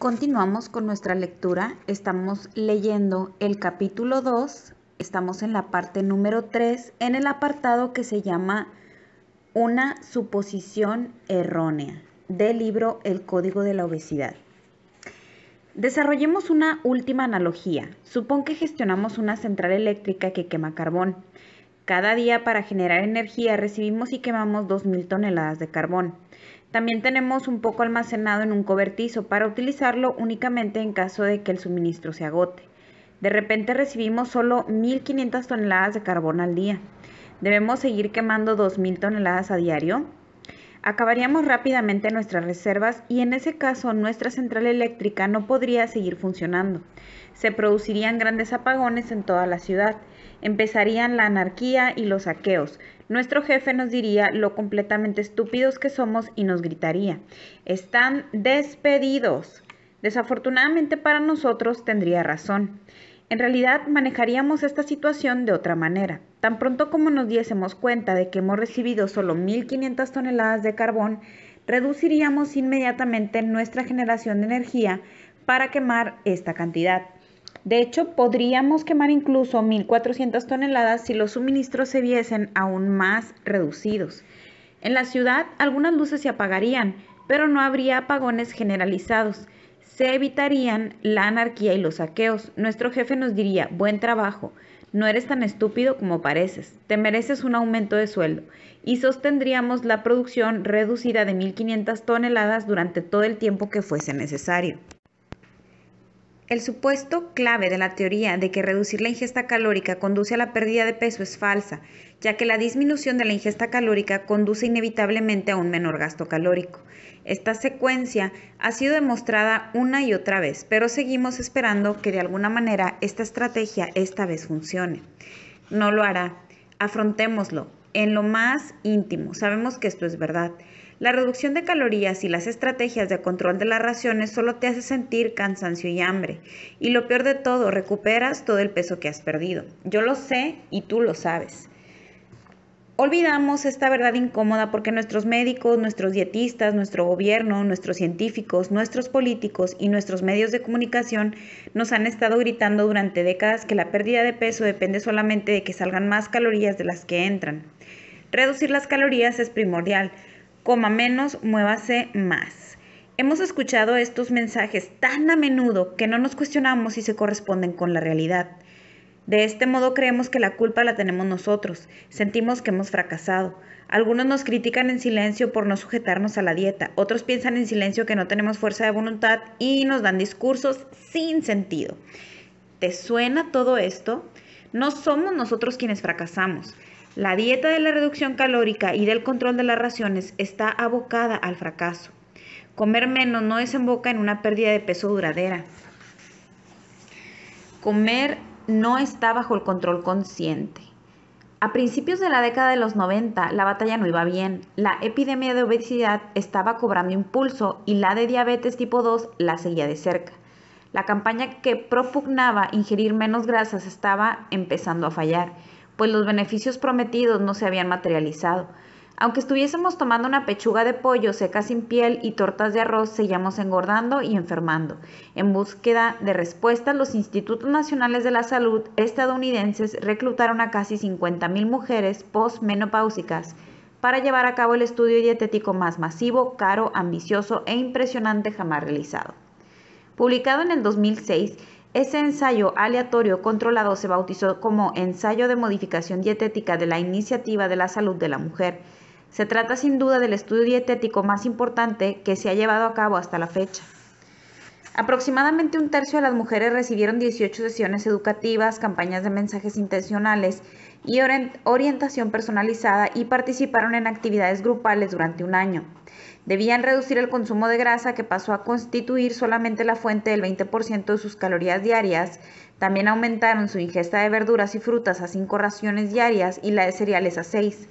Continuamos con nuestra lectura. Estamos leyendo el capítulo 2. Estamos en la parte número 3, en el apartado que se llama Una suposición errónea del libro El Código de la Obesidad. Desarrollemos una última analogía. Supón que gestionamos una central eléctrica que quema carbón. Cada día para generar energía recibimos y quemamos 2.000 toneladas de carbón. También tenemos un poco almacenado en un cobertizo para utilizarlo únicamente en caso de que el suministro se agote. De repente recibimos solo 1.500 toneladas de carbón al día. ¿Debemos seguir quemando 2.000 toneladas a diario? Acabaríamos rápidamente nuestras reservas y en ese caso nuestra central eléctrica no podría seguir funcionando. Se producirían grandes apagones en toda la ciudad, empezarían la anarquía y los saqueos, nuestro jefe nos diría lo completamente estúpidos que somos y nos gritaría, están despedidos. Desafortunadamente para nosotros tendría razón. En realidad manejaríamos esta situación de otra manera. Tan pronto como nos diésemos cuenta de que hemos recibido solo 1.500 toneladas de carbón, reduciríamos inmediatamente nuestra generación de energía para quemar esta cantidad. De hecho, podríamos quemar incluso 1.400 toneladas si los suministros se viesen aún más reducidos. En la ciudad, algunas luces se apagarían, pero no habría apagones generalizados. Se evitarían la anarquía y los saqueos. Nuestro jefe nos diría, buen trabajo, no eres tan estúpido como pareces, te mereces un aumento de sueldo. Y sostendríamos la producción reducida de 1.500 toneladas durante todo el tiempo que fuese necesario. El supuesto clave de la teoría de que reducir la ingesta calórica conduce a la pérdida de peso es falsa, ya que la disminución de la ingesta calórica conduce inevitablemente a un menor gasto calórico. Esta secuencia ha sido demostrada una y otra vez, pero seguimos esperando que de alguna manera esta estrategia esta vez funcione. No lo hará. Afrontémoslo en lo más íntimo. Sabemos que esto es verdad. La reducción de calorías y las estrategias de control de las raciones solo te hace sentir cansancio y hambre. Y lo peor de todo, recuperas todo el peso que has perdido. Yo lo sé y tú lo sabes. Olvidamos esta verdad incómoda porque nuestros médicos, nuestros dietistas, nuestro gobierno, nuestros científicos, nuestros políticos y nuestros medios de comunicación nos han estado gritando durante décadas que la pérdida de peso depende solamente de que salgan más calorías de las que entran. Reducir las calorías es primordial, coma menos, muévase más. Hemos escuchado estos mensajes tan a menudo que no nos cuestionamos si se corresponden con la realidad. De este modo creemos que la culpa la tenemos nosotros, sentimos que hemos fracasado. Algunos nos critican en silencio por no sujetarnos a la dieta, otros piensan en silencio que no tenemos fuerza de voluntad y nos dan discursos sin sentido. ¿Te suena todo esto? No somos nosotros quienes fracasamos. La dieta de la reducción calórica y del control de las raciones está abocada al fracaso. Comer menos no desemboca en una pérdida de peso duradera. Comer no está bajo el control consciente. A principios de la década de los 90, la batalla no iba bien. La epidemia de obesidad estaba cobrando impulso y la de diabetes tipo 2 la seguía de cerca. La campaña que propugnaba ingerir menos grasas estaba empezando a fallar pues los beneficios prometidos no se habían materializado. Aunque estuviésemos tomando una pechuga de pollo seca sin piel y tortas de arroz, seguíamos engordando y enfermando. En búsqueda de respuestas, los Institutos Nacionales de la Salud estadounidenses reclutaron a casi 50.000 mujeres postmenopáusicas para llevar a cabo el estudio dietético más masivo, caro, ambicioso e impresionante jamás realizado. Publicado en el 2006, ese ensayo aleatorio controlado se bautizó como Ensayo de Modificación Dietética de la Iniciativa de la Salud de la Mujer. Se trata sin duda del estudio dietético más importante que se ha llevado a cabo hasta la fecha. Aproximadamente un tercio de las mujeres recibieron 18 sesiones educativas, campañas de mensajes intencionales y orientación personalizada y participaron en actividades grupales durante un año. Debían reducir el consumo de grasa que pasó a constituir solamente la fuente del 20% de sus calorías diarias. También aumentaron su ingesta de verduras y frutas a 5 raciones diarias y la de cereales a 6.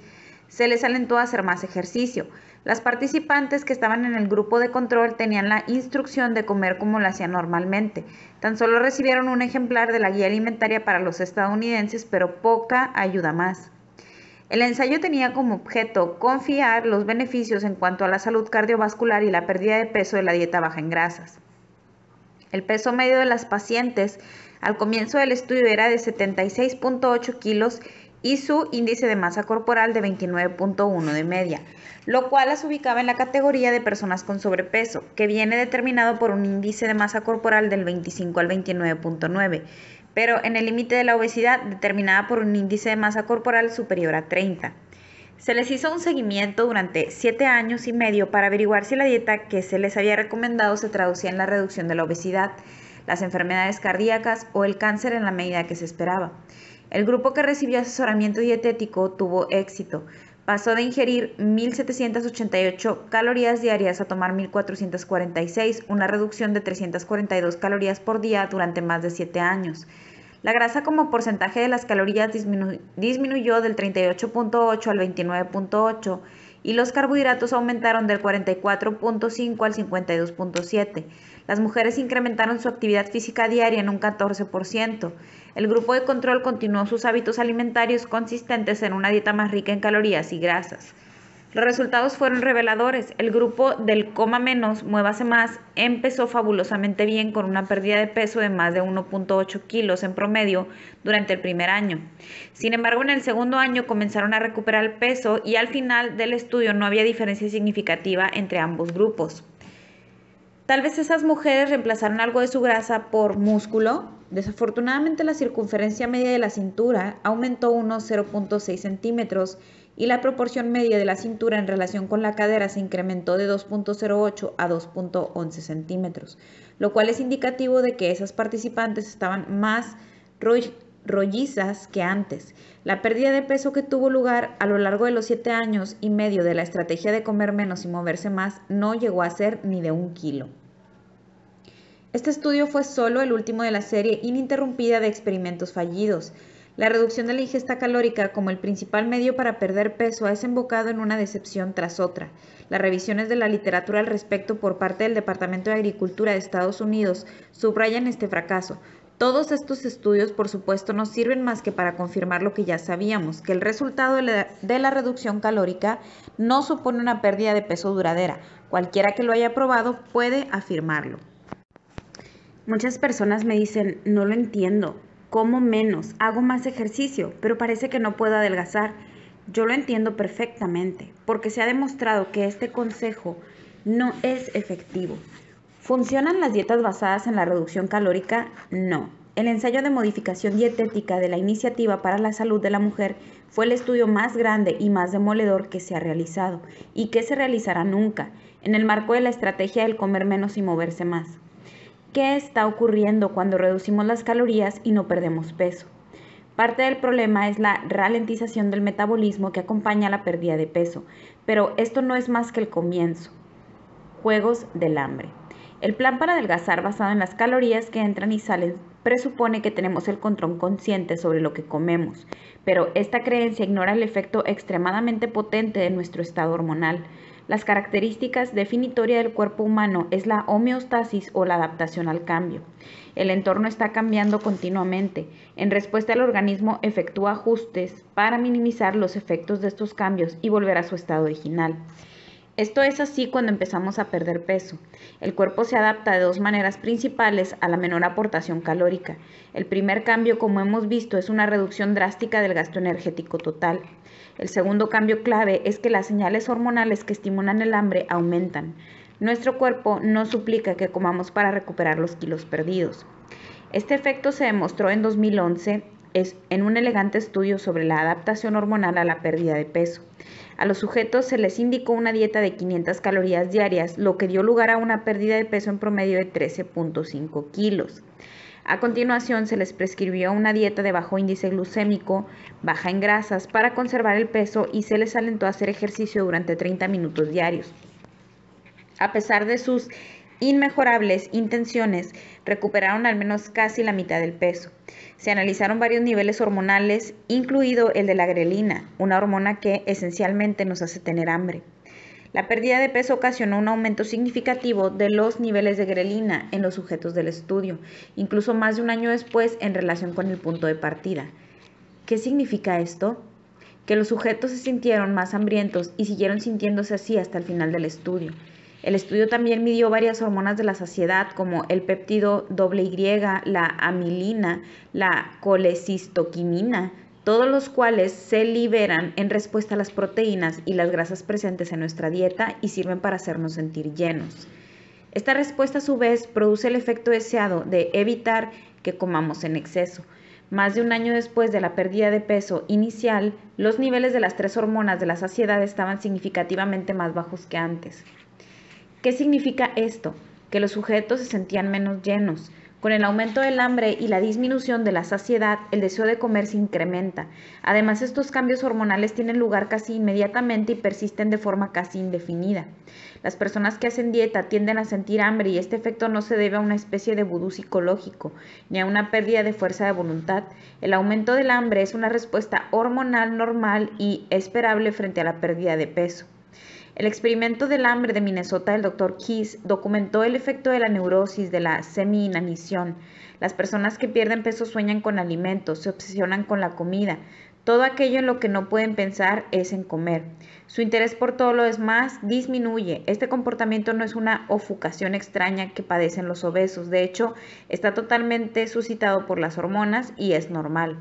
Se les alentó a hacer más ejercicio. Las participantes que estaban en el grupo de control tenían la instrucción de comer como lo hacían normalmente. Tan solo recibieron un ejemplar de la guía alimentaria para los estadounidenses, pero poca ayuda más. El ensayo tenía como objeto confiar los beneficios en cuanto a la salud cardiovascular y la pérdida de peso de la dieta baja en grasas. El peso medio de las pacientes al comienzo del estudio era de 76.8 kilos y su índice de masa corporal de 29.1 de media, lo cual las ubicaba en la categoría de personas con sobrepeso, que viene determinado por un índice de masa corporal del 25 al 29.9, pero en el límite de la obesidad determinada por un índice de masa corporal superior a 30. Se les hizo un seguimiento durante 7 años y medio para averiguar si la dieta que se les había recomendado se traducía en la reducción de la obesidad, las enfermedades cardíacas o el cáncer en la medida que se esperaba. El grupo que recibió asesoramiento dietético tuvo éxito, Pasó de ingerir 1.788 calorías diarias a tomar 1.446, una reducción de 342 calorías por día durante más de 7 años. La grasa como porcentaje de las calorías disminuyó del 38.8 al 29.8 y los carbohidratos aumentaron del 44.5 al 52.7. Las mujeres incrementaron su actividad física diaria en un 14%. El grupo de control continuó sus hábitos alimentarios consistentes en una dieta más rica en calorías y grasas. Los resultados fueron reveladores. El grupo del coma menos, muévase más, empezó fabulosamente bien con una pérdida de peso de más de 1.8 kilos en promedio durante el primer año. Sin embargo, en el segundo año comenzaron a recuperar el peso y al final del estudio no había diferencia significativa entre ambos grupos. Tal vez esas mujeres reemplazaron algo de su grasa por músculo, Desafortunadamente la circunferencia media de la cintura aumentó unos 0.6 centímetros y la proporción media de la cintura en relación con la cadera se incrementó de 2.08 a 2.11 centímetros, lo cual es indicativo de que esas participantes estaban más rollizas que antes. La pérdida de peso que tuvo lugar a lo largo de los 7 años y medio de la estrategia de comer menos y moverse más no llegó a ser ni de un kilo. Este estudio fue solo el último de la serie ininterrumpida de experimentos fallidos. La reducción de la ingesta calórica como el principal medio para perder peso ha desembocado en una decepción tras otra. Las revisiones de la literatura al respecto por parte del Departamento de Agricultura de Estados Unidos subrayan este fracaso. Todos estos estudios, por supuesto, no sirven más que para confirmar lo que ya sabíamos, que el resultado de la, reducción calórica no supone una pérdida de peso duradera. Cualquiera que lo haya probado puede afirmarlo. Muchas personas me dicen, no lo entiendo, como menos, hago más ejercicio, pero parece que no puedo adelgazar. Yo lo entiendo perfectamente, porque se ha demostrado que este consejo no es efectivo. ¿Funcionan las dietas basadas en la reducción calórica? No. El ensayo de modificación dietética de la Iniciativa para la Salud de la Mujer fue el estudio más grande y más demoledor que se ha realizado y que se realizará nunca en el marco de la estrategia del comer menos y moverse más. ¿Qué está ocurriendo cuando reducimos las calorías y no perdemos peso? Parte del problema es la ralentización del metabolismo que acompaña la pérdida de peso, pero esto no es más que el comienzo. Juegos del hambre. El plan para adelgazar basado en las calorías que entran y salen presupone que tenemos el control consciente sobre lo que comemos, pero esta creencia ignora el efecto extremadamente potente de nuestro estado hormonal. Las características definitorias del cuerpo humano es la homeostasis o la adaptación al cambio. El entorno está cambiando continuamente. En respuesta el organismo efectúa ajustes para minimizar los efectos de estos cambios y volver a su estado original. Esto es así cuando empezamos a perder peso. El cuerpo se adapta de dos maneras principales a la menor aportación calórica. El primer cambio, como hemos visto, es una reducción drástica del gasto energético total. El segundo cambio clave es que las señales hormonales que estimulan el hambre aumentan. Nuestro cuerpo no suplica que comamos para recuperar los kilos perdidos. Este efecto se demostró en 2011 en un elegante estudio sobre la adaptación hormonal a la pérdida de peso. A los sujetos se les indicó una dieta de 500 calorías diarias, lo que dio lugar a una pérdida de peso en promedio de 13.5 kilos. A continuación se les prescribió una dieta de bajo índice glucémico, baja en grasas, para conservar el peso y se les alentó a hacer ejercicio durante 30 minutos diarios. A pesar de sus inmejorables intenciones, recuperaron al menos casi la mitad del peso. Se analizaron varios niveles hormonales, incluido el de la grelina, una hormona que esencialmente nos hace tener hambre. La pérdida de peso ocasionó un aumento significativo de los niveles de grelina en los sujetos del estudio, incluso más de un año después en relación con el punto de partida. ¿Qué significa esto? Que los sujetos se sintieron más hambrientos y siguieron sintiéndose así hasta el final del estudio. El estudio también midió varias hormonas de la saciedad como el péptido doble Y, la amilina, la colecistoquinina, todos los cuales se liberan en respuesta a las proteínas y las grasas presentes en nuestra dieta y sirven para hacernos sentir llenos. Esta respuesta a su vez produce el efecto deseado de evitar que comamos en exceso. Más de un año después de la pérdida de peso inicial, los niveles de las tres hormonas de la saciedad estaban significativamente más bajos que antes. ¿Qué significa esto? Que los sujetos se sentían menos llenos, con el aumento del hambre y la disminución de la saciedad, el deseo de comer se incrementa. Además, estos cambios hormonales tienen lugar casi inmediatamente y persisten de forma casi indefinida. Las personas que hacen dieta tienden a sentir hambre y este efecto no se debe a una especie de vudú psicológico, ni a una pérdida de fuerza de voluntad. El aumento del hambre es una respuesta hormonal normal y esperable frente a la pérdida de peso. El experimento del hambre de Minnesota del Dr. Kiss documentó el efecto de la neurosis de la semi-inanición. Las personas que pierden peso sueñan con alimentos, se obsesionan con la comida. Todo aquello en lo que no pueden pensar es en comer. Su interés por todo lo demás disminuye. Este comportamiento no es una ofucación extraña que padecen los obesos. De hecho, está totalmente suscitado por las hormonas y es normal.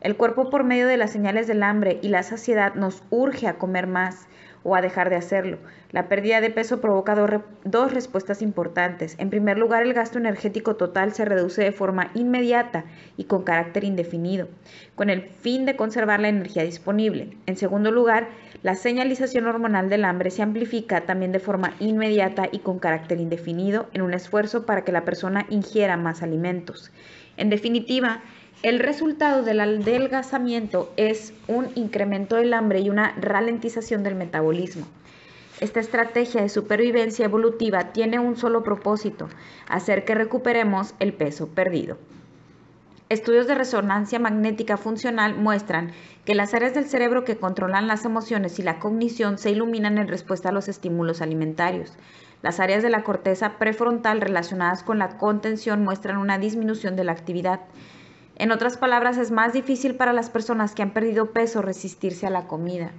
El cuerpo por medio de las señales del hambre y la saciedad nos urge a comer más o a dejar de hacerlo. La pérdida de peso provoca dos, dos respuestas importantes. En primer lugar, el gasto energético total se reduce de forma inmediata y con carácter indefinido, con el fin de conservar la energía disponible. En segundo lugar, la señalización hormonal del hambre se amplifica también de forma inmediata y con carácter indefinido en un esfuerzo para que la persona ingiera más alimentos. En definitiva, el resultado del adelgazamiento es un incremento del hambre y una ralentización del metabolismo. Esta estrategia de supervivencia evolutiva tiene un solo propósito, hacer que recuperemos el peso perdido. Estudios de resonancia magnética funcional muestran que las áreas del cerebro que controlan las emociones y la cognición se iluminan en respuesta a los estímulos alimentarios. Las áreas de la corteza prefrontal relacionadas con la contención muestran una disminución de la actividad. En otras palabras, es más difícil para las personas que han perdido peso resistirse a la comida.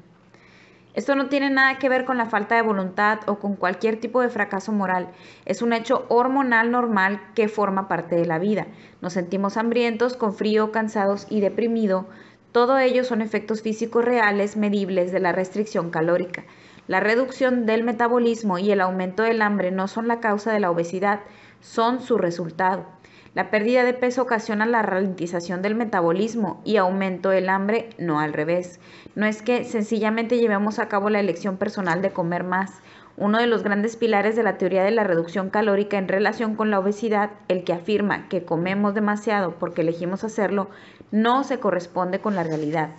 Esto no tiene nada que ver con la falta de voluntad o con cualquier tipo de fracaso moral. Es un hecho hormonal normal que forma parte de la vida. Nos sentimos hambrientos, con frío, cansados y deprimido. Todo ello son efectos físicos reales medibles de la restricción calórica. La reducción del metabolismo y el aumento del hambre no son la causa de la obesidad, son su resultado. La pérdida de peso ocasiona la ralentización del metabolismo y aumento del hambre, no al revés. No es que sencillamente llevemos a cabo la elección personal de comer más. Uno de los grandes pilares de la teoría de la reducción calórica en relación con la obesidad, el que afirma que comemos demasiado porque elegimos hacerlo, no se corresponde con la realidad.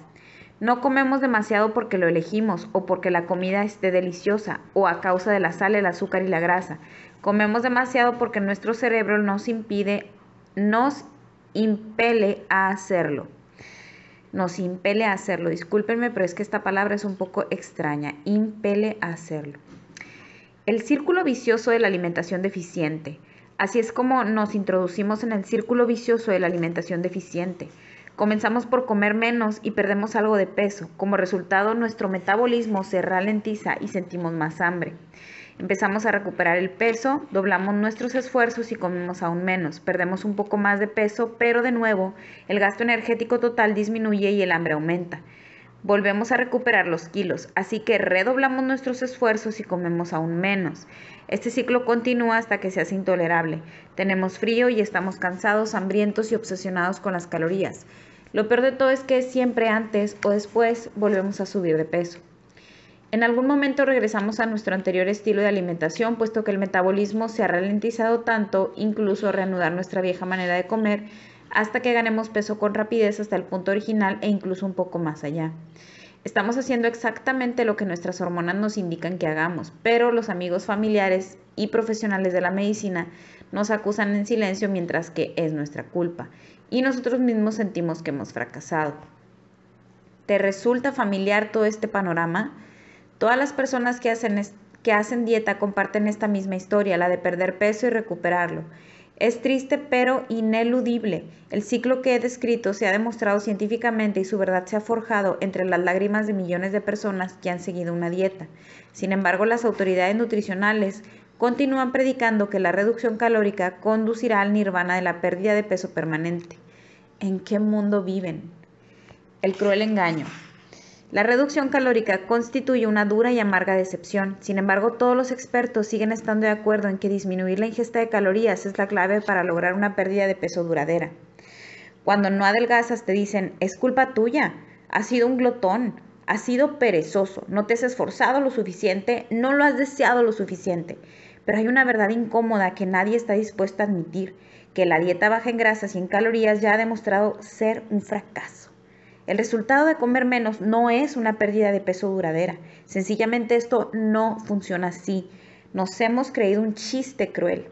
No comemos demasiado porque lo elegimos o porque la comida esté deliciosa o a causa de la sal, el azúcar y la grasa. Comemos demasiado porque nuestro cerebro nos impide nos impele a hacerlo. Nos impele a hacerlo. Discúlpenme, pero es que esta palabra es un poco extraña. Impele a hacerlo. El círculo vicioso de la alimentación deficiente. Así es como nos introducimos en el círculo vicioso de la alimentación deficiente. Comenzamos por comer menos y perdemos algo de peso. Como resultado, nuestro metabolismo se ralentiza y sentimos más hambre. Empezamos a recuperar el peso, doblamos nuestros esfuerzos y comemos aún menos. Perdemos un poco más de peso, pero de nuevo, el gasto energético total disminuye y el hambre aumenta volvemos a recuperar los kilos, así que redoblamos nuestros esfuerzos y comemos aún menos. Este ciclo continúa hasta que se hace intolerable. Tenemos frío y estamos cansados, hambrientos y obsesionados con las calorías. Lo peor de todo es que siempre antes o después volvemos a subir de peso. En algún momento regresamos a nuestro anterior estilo de alimentación, puesto que el metabolismo se ha ralentizado tanto, incluso reanudar nuestra vieja manera de comer hasta que ganemos peso con rapidez hasta el punto original e incluso un poco más allá. Estamos haciendo exactamente lo que nuestras hormonas nos indican que hagamos, pero los amigos familiares y profesionales de la medicina nos acusan en silencio mientras que es nuestra culpa y nosotros mismos sentimos que hemos fracasado. ¿Te resulta familiar todo este panorama? Todas las personas que hacen, que hacen dieta comparten esta misma historia, la de perder peso y recuperarlo. Es triste pero ineludible. El ciclo que he descrito se ha demostrado científicamente y su verdad se ha forjado entre las lágrimas de millones de personas que han seguido una dieta. Sin embargo, las autoridades nutricionales continúan predicando que la reducción calórica conducirá al nirvana de la pérdida de peso permanente. ¿En qué mundo viven? El cruel engaño. La reducción calórica constituye una dura y amarga decepción. Sin embargo, todos los expertos siguen estando de acuerdo en que disminuir la ingesta de calorías es la clave para lograr una pérdida de peso duradera. Cuando no adelgazas te dicen, es culpa tuya, has sido un glotón, has sido perezoso, no te has esforzado lo suficiente, no lo has deseado lo suficiente. Pero hay una verdad incómoda que nadie está dispuesto a admitir, que la dieta baja en grasas y en calorías ya ha demostrado ser un fracaso. El resultado de comer menos no es una pérdida de peso duradera. Sencillamente esto no funciona así. Nos hemos creído un chiste cruel.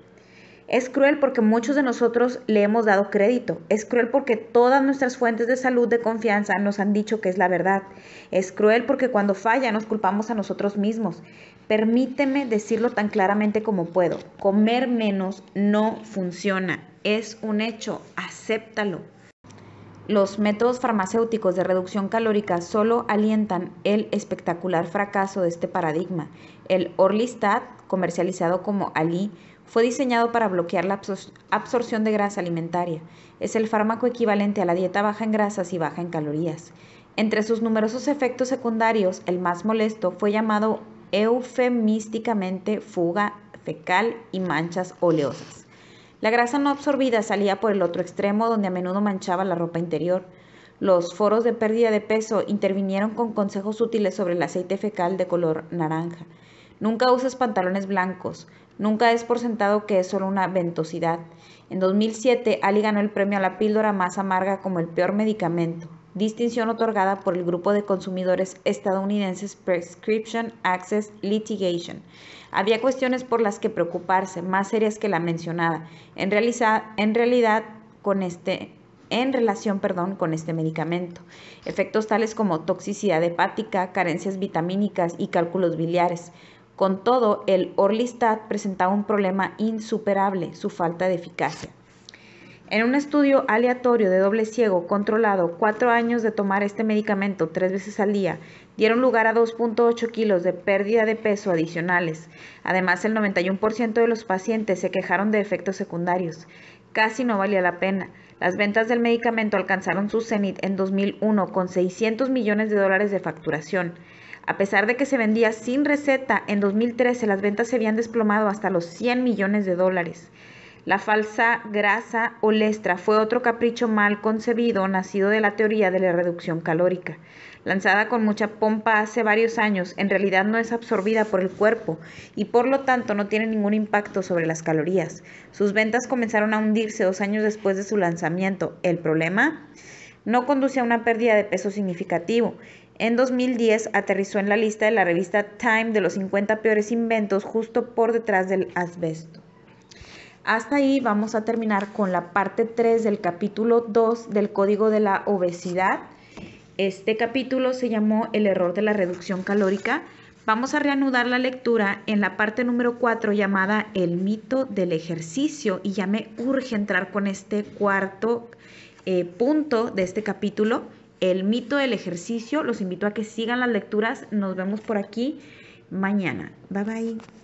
Es cruel porque muchos de nosotros le hemos dado crédito. Es cruel porque todas nuestras fuentes de salud de confianza nos han dicho que es la verdad. Es cruel porque cuando falla nos culpamos a nosotros mismos. Permíteme decirlo tan claramente como puedo. Comer menos no funciona. Es un hecho. Acéptalo los métodos farmacéuticos de reducción calórica solo alientan el espectacular fracaso de este paradigma. El Orlistat, comercializado como Ali, fue diseñado para bloquear la absorción de grasa alimentaria. Es el fármaco equivalente a la dieta baja en grasas y baja en calorías. Entre sus numerosos efectos secundarios, el más molesto fue llamado eufemísticamente fuga fecal y manchas oleosas. La grasa no absorbida salía por el otro extremo donde a menudo manchaba la ropa interior. Los foros de pérdida de peso intervinieron con consejos útiles sobre el aceite fecal de color naranja. Nunca uses pantalones blancos. Nunca es por sentado que es solo una ventosidad. En 2007, Ali ganó el premio a la píldora más amarga como el peor medicamento, distinción otorgada por el grupo de consumidores estadounidenses Prescription Access Litigation. Había cuestiones por las que preocuparse, más serias que la mencionada, en, realidad con este en relación perdón, con este medicamento. Efectos tales como toxicidad hepática, carencias vitamínicas y cálculos biliares. Con todo, el Orlistat presentaba un problema insuperable, su falta de eficacia. En un estudio aleatorio de doble ciego controlado, cuatro años de tomar este medicamento tres veces al día dieron lugar a 2.8 kilos de pérdida de peso adicionales. Además, el 91% de los pacientes se quejaron de efectos secundarios. Casi no valía la pena. Las ventas del medicamento alcanzaron su cenit en 2001 con 600 millones de dólares de facturación. A pesar de que se vendía sin receta, en 2013 las ventas se habían desplomado hasta los 100 millones de dólares. La falsa grasa o lestra fue otro capricho mal concebido nacido de la teoría de la reducción calórica. Lanzada con mucha pompa hace varios años, en realidad no es absorbida por el cuerpo y por lo tanto no tiene ningún impacto sobre las calorías. Sus ventas comenzaron a hundirse dos años después de su lanzamiento. ¿El problema? No conduce a una pérdida de peso significativo. En 2010 aterrizó en la lista de la revista Time de los 50 peores inventos justo por detrás del asbesto. Hasta ahí vamos a terminar con la parte 3 del capítulo 2 del Código de la Obesidad. Este capítulo se llamó El error de la reducción calórica. Vamos a reanudar la lectura en la parte número 4 llamada El mito del ejercicio y ya me urge entrar con este cuarto eh, punto de este capítulo, El mito del ejercicio. Los invito a que sigan las lecturas. Nos vemos por aquí mañana. Bye bye.